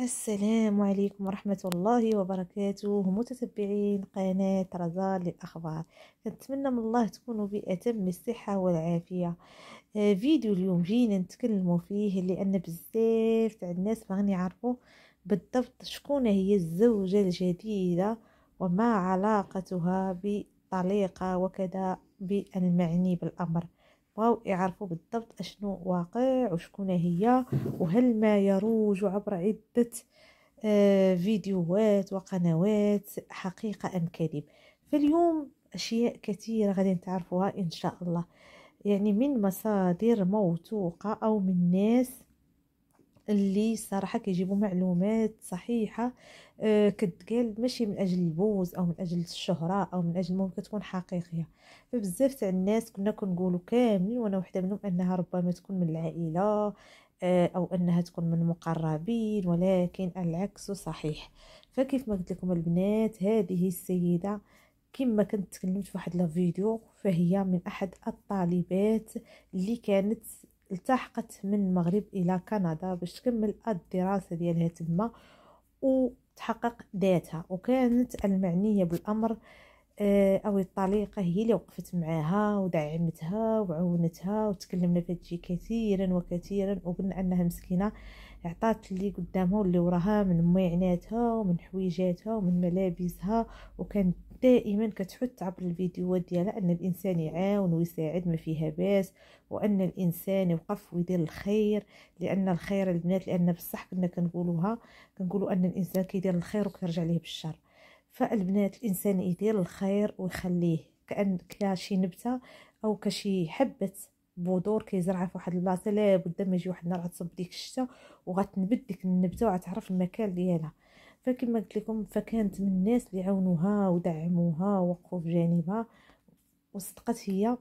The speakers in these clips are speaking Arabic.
السلام عليكم ورحمة الله وبركاته متتبعين قناة رزال للأخبار كنتمنى من الله تكونوا بأتم الصحة والعافية آه، فيديو اليوم جينا نتكلم فيه لأن بزاف تاع الناس بغن يعرفوا بالضبط شكون هي الزوجة الجديدة وما علاقتها بالطليقة وكذا بالمعني بالأمر بغاو يعرفوا بالضبط اشنو واقع وشكون هي وهل ما يروج عبر عده آه، فيديوهات وقنوات حقيقه ام كذب فاليوم اشياء كثيره غادي نتعرفوها ان شاء الله يعني من مصادر موثوقه او من ناس اللي صراحه كيجيبوا معلومات صحيحه آه، كتقال ماشي من اجل البوز او من اجل الشهره او من اجل ممكن تكون حقيقيه فبزاف تاع الناس كنا كنقولوا كاملين وانا وحده منهم انها ربما تكون من العائله آه، او انها تكون من المقربين ولكن العكس صحيح فكيف ما قلت لكم البنات هذه السيده كما كنت تكلمت في واحد لا فيديو فهي من احد الطالبات اللي كانت التحقت من المغرب الى كندا باش تكمل الدراسه ديالها تما وتحقق ذاتها وكانت المعنيه بالامر آه، او الطليقه هي اللي وقفت معاها ودعمتها وعونتها وتكلمنا في هادشي كثيرا وكثيرا وقلنا انها مسكينه عطات اللي قدامها واللي وراها من ميعناتها ومن حويجاتها ومن ملابسها وكانت دائما كتحط عبر الفيديوهات ديالها ان الانسان يعاون ويساعد ما فيها باس وان الانسان يوقف ويدير الخير لان الخير البنات لان بصح كنا كنقولوها كنقولوا ان الانسان كيدير الخير وكيرجع ليه بالشر فالبنات الانسان يدير الخير ويخليه كان كشي نبته او كشي حبه بودور كيزرعها في واحد البلاصه لابد ما يجي واحد النهار غتصب ديك الشتا وغتنبت ديك النبته وغتعرف المكان ديالها فكما قلت لكم فكانت من الناس اللي عاونوها ودعموها ووقفوا في جانبها وصدقت هي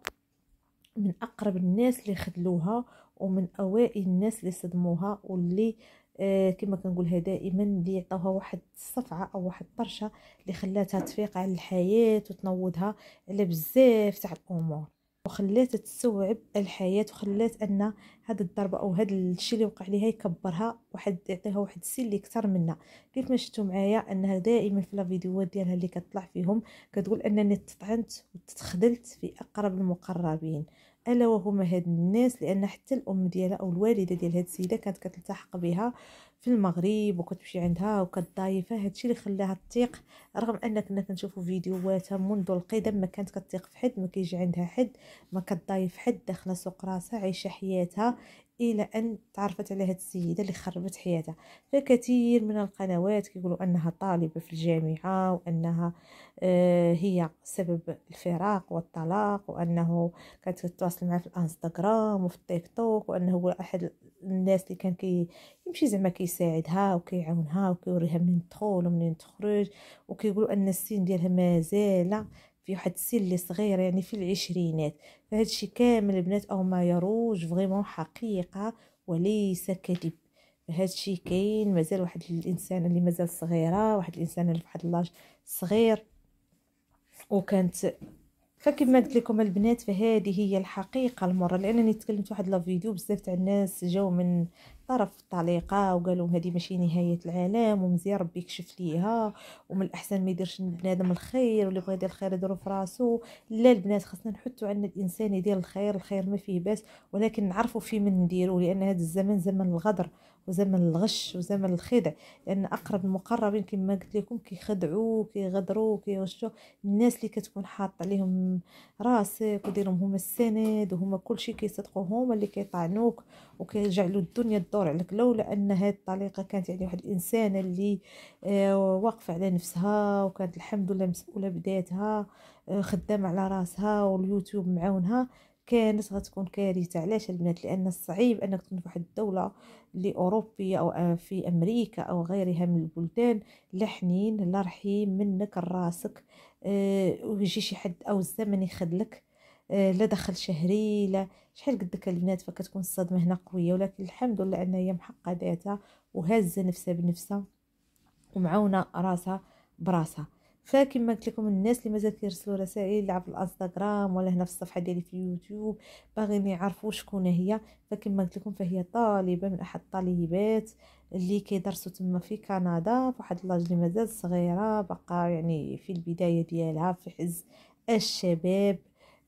من اقرب الناس اللي خذلوها ومن اوائل الناس اللي صدموها واللي آه كما كنقولها دائما اللي عطاوها واحد الصفعه او واحد الطرشه اللي خلاتها تفيق على الحياه وتنوضها على بزاف تاع الامور وخلات تستوعب الحياه وخلات ان هاد الضربه او هاد الشيء اللي وقع ليها يكبرها واحد يعطيها واحد السن اللي اكثر منها كيف ما شفتوا معايا انها دائما في الفيديوهات ديالها اللي كتطلع فيهم كتقول انني تطعنت وتتخذلت في اقرب المقربين الا وهما هاد الناس لان حتى الام ديالها او الوالده ديال هاد السيده كانت كتلتحق بها في المغرب وكتمشي عندها وكتضايفها هادشي اللي خلاها تيق رغم ان كنا كنشوفوا فيديوهاتها منذ القدم ما كانت كتطيق في حد ما كيجي عندها حد ما كتضايف حد داخله سوق راسها عايشه حياتها الى ان تعرفت على هاد السيده اللي خربت حياتها فكثير من القنوات كيقولوا انها طالبه في الجامعه وانها آه، هي سبب الفراق والطلاق وانه كانت كتواصل معها في الانستغرام وفي التيك توك وانه هو احد الناس اللي كان كي يمشي زعما كيساعدها وكيعاونها وكيوريها منين تدخل ومنين تخرج وكيقولوا ان السن ديالها مازال في واحد السن اللي صغير يعني في العشرينات فهذا الشيء كامل البنات او ما يروج فريمون حقيقه وليس كذب هذا الشيء كاين مازال واحد الانسان اللي مازال صغيره واحد الانسان اللي فواحد واحد لاج صغير وكانت فكما قلت لكم البنات فهذه هي الحقيقه المره لانني تكلمت واحد لا فيديو بزاف تاع الناس جاو من طرف الطليقه وقالوا هذه ماشي نهايه العالم ومزيان ربي يكشف ليها ومن الاحسن ما يديرش بنادم الخير واللي بغى يدير الخير يديرو في راسو لا البنات خاصنا نحطوا عندنا الانسان يدير الخير الخير ما فيه باس ولكن نعرفوا في من نديرو لان هذا الزمن زمن الغدر وزمن الغش وزمن الخدع لان اقرب المقربين كما قلت لكم كيخدعوا كيغدروا كيغشوا الناس اللي كتكون حاط عليهم راسك وديرهم هما السند وهما كلشي كيصدقوا هما اللي كيطعنوك وكيجعلوا الدنيا تدور عليك لولا ان هذه الطريقه كانت يعني واحد الانسانه اللي آه، واقفه على نفسها وكانت الحمد لله مسؤوله بدايتها آه، خدامه على راسها واليوتيوب معاونها كانت غتكون كارثه علاش البنات لان الصعيب انك تكون في واحد الدوله اللي اوروبيه او آه، في امريكا او غيرها من البلدان لا حنين لا رحيم منك لراسك أه ويجي شي حد او الزمن يخدلك أه لا دخل شهري لا شحال قدك البنات فكتكون الصدمه هنا قويه ولكن الحمد لله انها هي محقه ذاتها وهازه نفسها بنفسها ومعونه راسها براسها فكما قلت لكم الناس اللي مازال كيرسلوا رسائل عبر الانستغرام ولا هنا في الصفحه ديالي في يوتيوب باغيين يعرفوا شكون هي فكما قلت لكم فهي طالبه من احد الطالبات اللي كيدرسوا تما في كندا فواحد لاج اللي مازال صغيره بقى يعني في البدايه ديالها في حز الشباب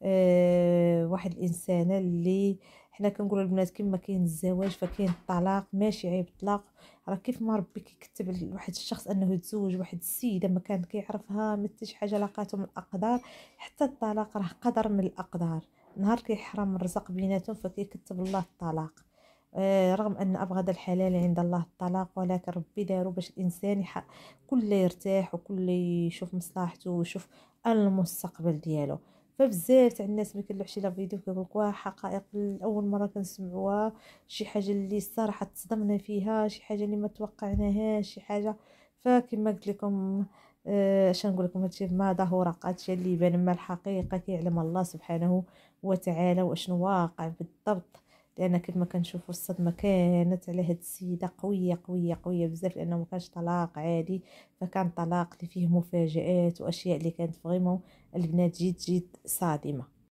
أه واحد الانسانه اللي أه حنا كنقولوا البنات كما كاين الزواج فكاين الطلاق ماشي عيب الطلاق راه كيف ما ربي كيكتب لواحد الشخص انه يتزوج واحد السيده ما كانت كيعرفها ما حتى شي حاجه لاقاتو من الاقدار حتى الطلاق راه قدر من الاقدار نهار كيحرم الرزق بيناتهم فكيكتب الله الطلاق آه، رغم ان ابغض الحلال عند الله الطلاق ولكن ربي دارو باش الانسان كل يرتاح وكل يشوف مصلحته ويشوف المستقبل ديالو فبزاف تاع الناس ما كنلوحش لا فيديو كيقولك واه حقائق اول مره كنسمعوها شي حاجه اللي الصراحه تصدمنا فيها شي حاجه اللي ما توقعناهاش شي حاجه فكما قلت لكم آه، اش نقول لكم هادشي ما ظهورق هادشي اللي يبان ما الحقيقه كيعلم الله سبحانه وتعالى واشنو واقع بالضبط لان ما كنشوفوا الصدمه كانت على هاد السيده قويه قويه قويه بزاف لانه ما كانش طلاق عادي فكان طلاق اللي فيه مفاجات واشياء اللي كانت فريمون البنات جد جد صادمه